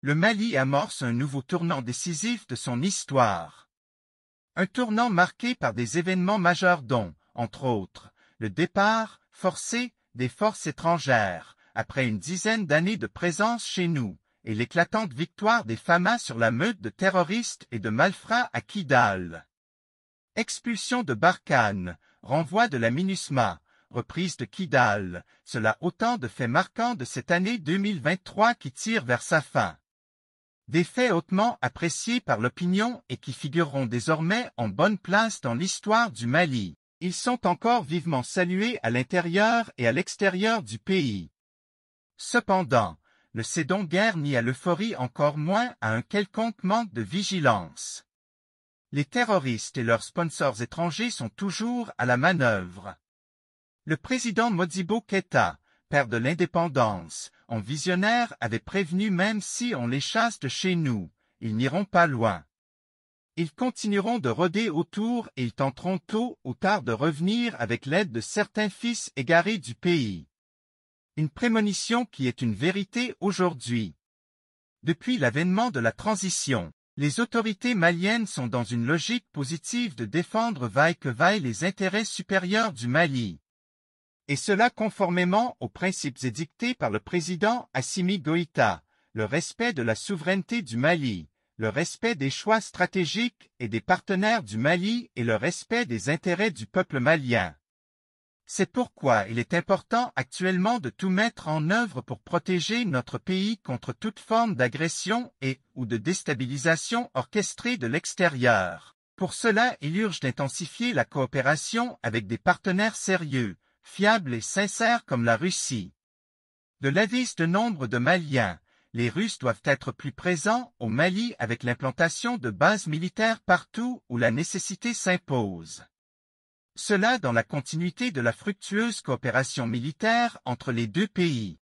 le Mali amorce un nouveau tournant décisif de son histoire. Un tournant marqué par des événements majeurs dont, entre autres, le départ, forcé, des forces étrangères, après une dizaine d'années de présence chez nous, et l'éclatante victoire des FAMA sur la meute de terroristes et de malfrats à Kidal. Expulsion de Barkhane, renvoi de la MINUSMA, reprise de Kidal, cela autant de faits marquants de cette année 2023 qui tire vers sa fin des faits hautement appréciés par l'opinion et qui figureront désormais en bonne place dans l'histoire du Mali. Ils sont encore vivement salués à l'intérieur et à l'extérieur du pays. Cependant, le cédons guère ni à l'euphorie encore moins à un quelconque manque de vigilance. Les terroristes et leurs sponsors étrangers sont toujours à la manœuvre. Le président Modibo Keta, père de l'indépendance, en visionnaire avait prévenu même si on les chasse de chez nous, ils n'iront pas loin. Ils continueront de rôder autour et ils tenteront tôt ou tard de revenir avec l'aide de certains fils égarés du pays. Une prémonition qui est une vérité aujourd'hui. Depuis l'avènement de la transition, les autorités maliennes sont dans une logique positive de défendre vaille que vaille les intérêts supérieurs du Mali et cela conformément aux principes édictés par le président Assimi Goïta, le respect de la souveraineté du Mali, le respect des choix stratégiques et des partenaires du Mali et le respect des intérêts du peuple malien. C'est pourquoi il est important actuellement de tout mettre en œuvre pour protéger notre pays contre toute forme d'agression et ou de déstabilisation orchestrée de l'extérieur. Pour cela, il urge d'intensifier la coopération avec des partenaires sérieux, fiable et sincère comme la Russie. De l'avis de nombre de Maliens, les Russes doivent être plus présents au Mali avec l'implantation de bases militaires partout où la nécessité s'impose. Cela dans la continuité de la fructueuse coopération militaire entre les deux pays.